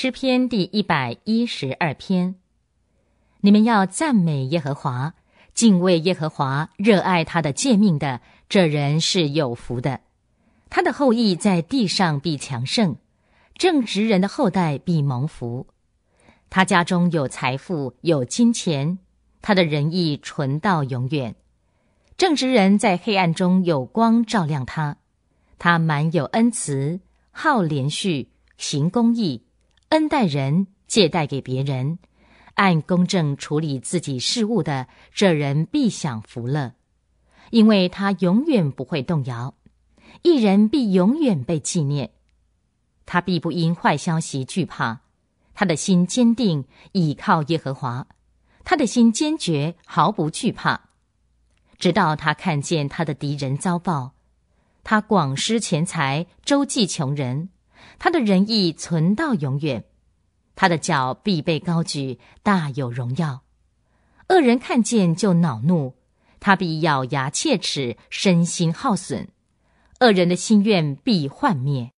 诗篇第一百一十二篇，你们要赞美耶和华，敬畏耶和华，热爱他的诫命的，这人是有福的。他的后裔在地上必强盛，正直人的后代必蒙福。他家中有财富，有金钱，他的仁义存到永远。正直人在黑暗中有光照亮他，他满有恩慈，好连续行公义。恩待人，借贷给别人，按公正处理自己事务的这人必享福了，因为他永远不会动摇。一人必永远被纪念，他必不因坏消息惧怕，他的心坚定倚靠耶和华，他的心坚决毫不惧怕，直到他看见他的敌人遭报，他广施钱财周济穷人。他的仁义存到永远，他的脚必被高举，大有荣耀。恶人看见就恼怒，他必咬牙切齿，身心耗损。恶人的心愿必幻灭。